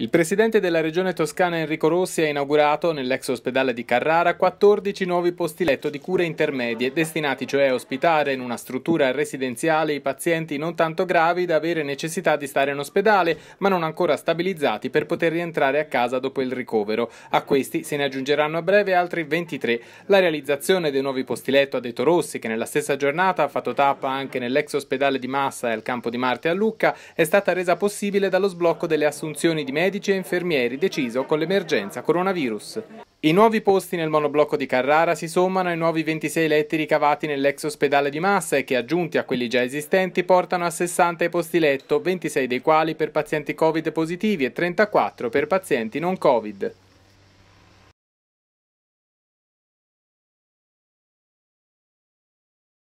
Il presidente della regione toscana Enrico Rossi ha inaugurato nell'ex ospedale di Carrara 14 nuovi posti letto di cure intermedie, destinati cioè a ospitare in una struttura residenziale i pazienti non tanto gravi da avere necessità di stare in ospedale, ma non ancora stabilizzati per poter rientrare a casa dopo il ricovero. A questi se ne aggiungeranno a breve altri 23. La realizzazione dei nuovi posti letto, ha detto Rossi, che nella stessa giornata ha fatto tappa anche nell'ex ospedale di Massa e al campo di Marte a Lucca, è stata resa possibile dallo sblocco delle assunzioni di medici medici e infermieri deciso con l'emergenza coronavirus. I nuovi posti nel monoblocco di Carrara si sommano ai nuovi 26 letti ricavati nell'ex ospedale di Massa e che aggiunti a quelli già esistenti portano a 60 i posti letto, 26 dei quali per pazienti Covid positivi e 34 per pazienti non Covid.